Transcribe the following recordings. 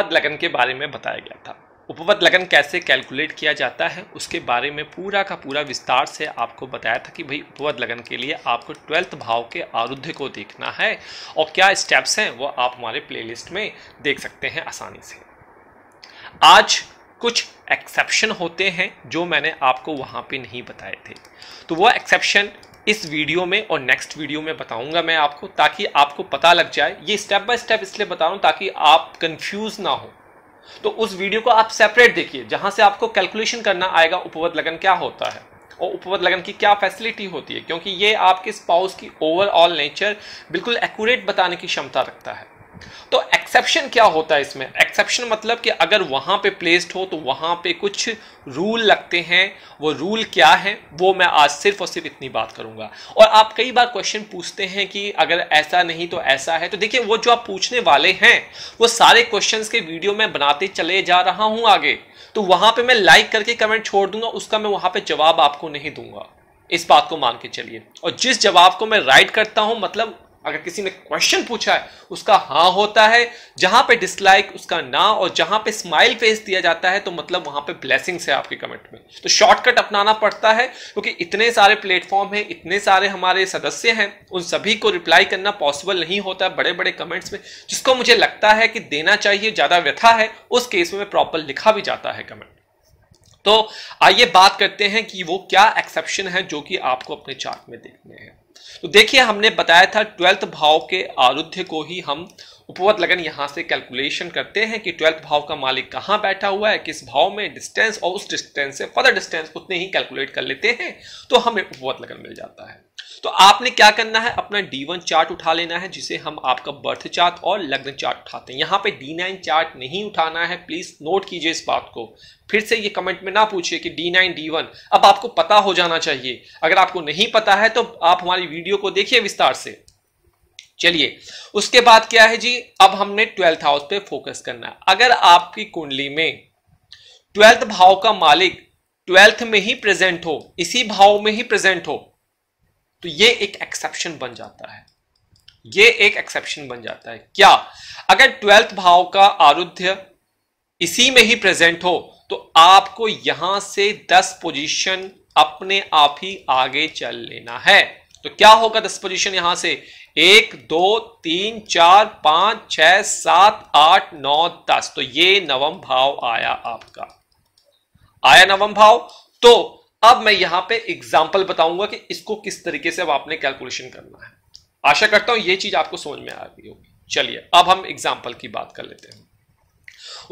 उपपद लगन के बारे में बताया गया था उपपद लगन कैसे कैलकुलेट किया जाता है उसके बारे में पूरा का पूरा विस्तार से आपको बताया था कि भाई उपवद लगन के लिए आपको ट्वेल्थ भाव के आरुद्ध को देखना है और क्या स्टेप्स हैं वो आप हमारे प्लेलिस्ट में देख सकते हैं आसानी से आज कुछ एक्सेप्शन होते हैं जो मैंने आपको वहाँ पे नहीं बताए थे तो वो एक्सेप्शन इस वीडियो में और नेक्स्ट वीडियो में बताऊंगा मैं आपको ताकि आपको पता लग जाए ये स्टेप बाय स्टेप इसलिए बता रहा हूं ताकि आप कंफ्यूज ना हो तो उस वीडियो को आप सेपरेट देखिए जहां से आपको कैलकुलेशन करना आएगा उपवद लगन क्या होता है और उपवद लगन की क्या फैसिलिटी होती है क्योंकि ये आपके स्पाउस की ओवरऑल नेचर बिल्कुल एक्यूरेट बताने की क्षमता रखता है तो एक्सेप्शन क्या होता है इसमें एक्सेप्शन मतलब कि अगर वहाँ पे प्लेस्ड हो तो वहाँ पे कुछ रूल लगते हैं वो रूल क्या है वो मैं आज सिर्फ और सिर्फ इतनी बात करूँगा और आप कई बार क्वेश्चन पूछते हैं कि अगर ऐसा नहीं तो ऐसा है तो देखिए वो जो आप पूछने वाले हैं वो सारे क्वेश्चन के वीडियो में बनाते चले जा रहा हूँ आगे तो वहाँ पर मैं लाइक करके कमेंट छोड़ दूंगा उसका मैं वहाँ पर जवाब आपको नहीं दूंगा इस बात को मान के चलिए और जिस जवाब को मैं राइट करता हूँ मतलब अगर किसी ने क्वेश्चन पूछा है उसका हाँ होता है जहां पे डिसलाइक उसका ना और जहां पे स्माइल फेस दिया जाता है तो मतलब वहां पे ब्लेसिंग्स है आपके कमेंट में तो शॉर्टकट अपनाना पड़ता है क्योंकि तो इतने सारे प्लेटफॉर्म हैं इतने सारे हमारे सदस्य हैं उन सभी को रिप्लाई करना पॉसिबल नहीं होता बड़े बड़े कमेंट्स में जिसको मुझे लगता है कि देना चाहिए ज्यादा व्यथा है उस केस में प्रॉपर लिखा भी जाता है कमेंट तो आइए बात करते हैं कि वो क्या एक्सेप्शन है जो कि आपको अपने चार्ट में देखने हैं तो देखिए हमने बताया था ट्वेल्थ भाव के आरुध्य को ही हम उपवत लगन यहाँ से कैलकुलेशन करते हैं कि ट्वेल्थ भाव का मालिक कहाँ बैठा हुआ है किस भाव में डिस्टेंस और उस डिस्टेंस से फर्दर डिस्टेंस उतने ही कैलकुलेट कर लेते हैं तो हमें उपवत लगन मिल जाता है तो आपने क्या करना है अपना D1 चार्ट उठा लेना है जिसे हम आपका बर्थ चार्ट और लग्न चार्ट उठाते हैं यहाँ पे D9 चार्ट नहीं उठाना है प्लीज नोट कीजिए इस बात को फिर से ये कमेंट में ना पूछिए कि D9 D1 अब आपको पता हो जाना चाहिए अगर आपको नहीं पता है तो आप हमारी वीडियो को देखिए विस्तार से चलिए उसके बाद क्या है जी अब हमने ट्वेल्थ हाउस पे फोकस करना है अगर आपकी कुंडली में ट्वेल्थ भाव का मालिक ट्वेल्थ में ही प्रेजेंट हो इसी भाव में ही प्रेजेंट हो तो ये एक एक्सेप्शन बन जाता है ये एक एक्सेप्शन बन जाता है क्या अगर ट्वेल्थ भाव का आरुध्य इसी में ही प्रेजेंट हो तो आपको यहां से दस पोजीशन अपने आप ही आगे चल लेना है तो क्या होगा दस पोजीशन यहां से एक दो तीन चार पांच छ सात आठ नौ दस तो ये नवम भाव आया आपका आया नवम भाव तो अब मैं यहां पे एग्जाम्पल बताऊंगा कि इसको किस तरीके से अब आपने कैलकुलेशन करना है आशा करता हूं ये चीज आपको समझ में आ गई होगी चलिए अब हम एग्जाम्पल की बात कर लेते हैं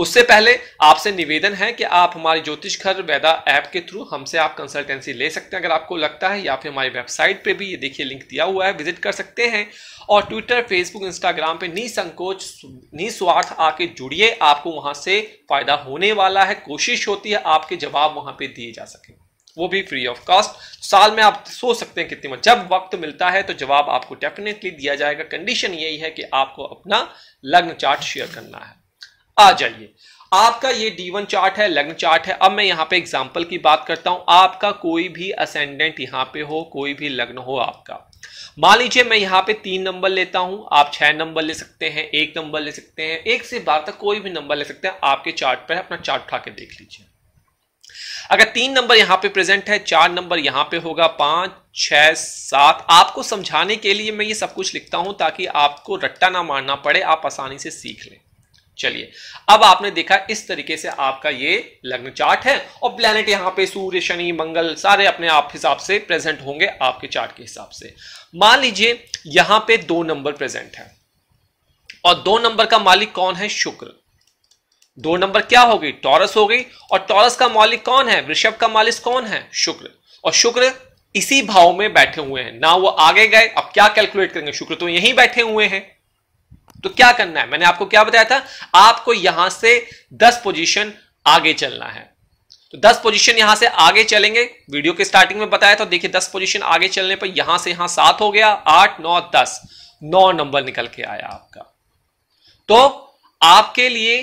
उससे पहले आपसे निवेदन है कि आप हमारे ज्योतिष घर वैदा ऐप के थ्रू हमसे आप कंसल्टेंसी ले सकते हैं अगर आपको लगता है या फिर हमारी वेबसाइट पे भी ये देखिए लिंक दिया हुआ है विजिट कर सकते हैं और ट्विटर फेसबुक इंस्टाग्राम पे निसंकोच निस्वार्थ आके जुड़िए आपको वहां से फायदा होने वाला है कोशिश होती है आपके जवाब वहां पर दिए जा सकें वो भी फ्री ऑफ कॉस्ट साल में आप सोच सकते हैं कितनी जब वक्त मिलता है तो जवाब आपको डेफिनेटली दिया जाएगा कंडीशन यही है कि आपको अपना लग्न चार्ट शेयर करना है आ जाइए आपका ये D1 चार्ट है लग्न चार्ट है अब मैं यहाँ पे एग्जाम्पल की बात करता हूं आपका कोई भी असेंडेंट यहाँ पे हो कोई भी लग्न हो आपका मान लीजिए मैं यहाँ पे तीन नंबर लेता हूं आप छह नंबर ले सकते हैं एक नंबर ले सकते हैं एक से बार तक कोई भी नंबर ले सकते हैं आपके चार्ट पर अपना चार्ट उठा के देख लीजिए अगर तीन नंबर यहां पे प्रेजेंट है चार नंबर यहां पे होगा पांच छह सात आपको समझाने के लिए मैं ये सब कुछ लिखता हूं ताकि आपको रट्टा ना मारना पड़े आप आसानी से सीख लें चलिए अब आपने देखा इस तरीके से आपका ये लग्न चार्ट है और प्लेनेट यहां पे सूर्य शनि मंगल सारे अपने आप हिसाब से प्रेजेंट होंगे आपके चार्ट के हिसाब से मान लीजिए यहां पे दो नंबर प्रेजेंट है और दो नंबर का मालिक कौन है शुक्र दो नंबर क्या हो गई टॉरस हो गई और टॉरस का मालिक कौन है वृषभ का मालिक कौन है शुक्र और शुक्र इसी भाव में बैठे हुए हैं ना वो आगे गए अब क्या कैलकुलेट करेंगे शुक्र तो यहीं बैठे हुए हैं तो क्या करना है मैंने आपको क्या बताया था आपको यहां से 10 पोजीशन आगे चलना है तो 10 पोजीशन यहां से आगे चलेंगे वीडियो के स्टार्टिंग में बताया था देखिए 10 पोजीशन आगे चलने पर यहां से यहां सात हो गया आठ नौ दस नौ नंबर निकल के आया आपका तो आपके लिए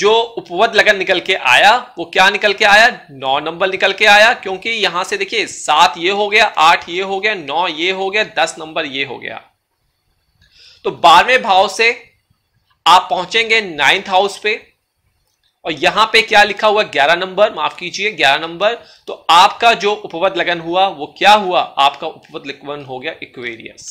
जो उपवद लगन निकल के आया वो क्या निकल के आया नौ नंबर निकल के आया क्योंकि यहां से देखिए सात ये हो गया आठ ये हो गया नौ ये हो गया दस नंबर ये हो गया तो बारहवें भाव से आप पहुंचेंगे नाइन्थ हाउस पे और यहां पे क्या लिखा हुआ ग्यारह नंबर माफ कीजिए ग्यारह नंबर तो आपका जो उपवद लगन हुआ वो क्या हुआ आपका उपवद लगन हो गया इक्वेरियस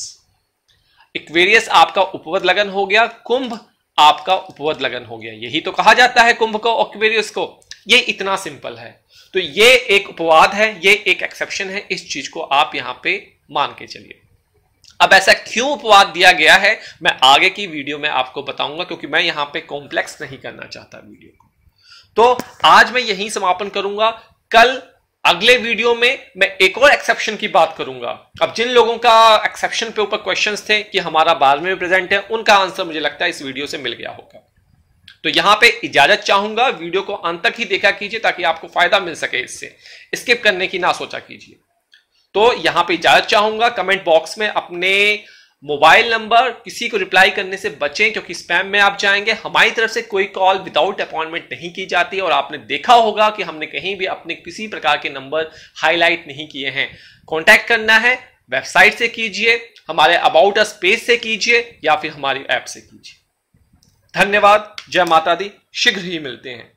इक्वेरियस आपका उपवद लगन हो गया कुंभ आपका उपवध लगन हो गया यही तो कहा जाता है कुंभ को ऑक्वेरियस को ये इतना सिंपल है तो ये एक उपवाद है ये एक एक्सेप्शन है इस चीज को आप यहां पे मान के चलिए अब ऐसा क्यों उपवाद दिया गया है मैं आगे की वीडियो में आपको बताऊंगा क्योंकि मैं यहां पे कॉम्प्लेक्स नहीं करना चाहता वीडियो को तो आज मैं यही समापन करूंगा कल अगले वीडियो में मैं एक और एक्सेप्शन की बात करूंगा अब जिन लोगों का एक्सेप्शन पे ऊपर क्वेश्चंस थे कि हमारा बाद में प्रेजेंट है उनका आंसर मुझे लगता है इस वीडियो से मिल गया होगा तो यहां पे इजाजत चाहूंगा वीडियो को अंत तक ही देखा कीजिए ताकि आपको फायदा मिल सके इससे स्किप करने की ना सोचा कीजिए तो यहां पे इजाजत चाहूंगा कमेंट बॉक्स में अपने मोबाइल नंबर किसी को रिप्लाई करने से बचें क्योंकि स्पैम में आप जाएंगे हमारी तरफ से कोई कॉल विदाउट अपॉइंटमेंट नहीं की जाती और आपने देखा होगा कि हमने कहीं भी अपने किसी प्रकार के नंबर हाईलाइट नहीं किए हैं कॉन्टैक्ट करना है वेबसाइट से कीजिए हमारे अबाउट अस पेज से कीजिए या फिर हमारी ऐप से कीजिए धन्यवाद जय माता दी शीघ्र ही मिलते हैं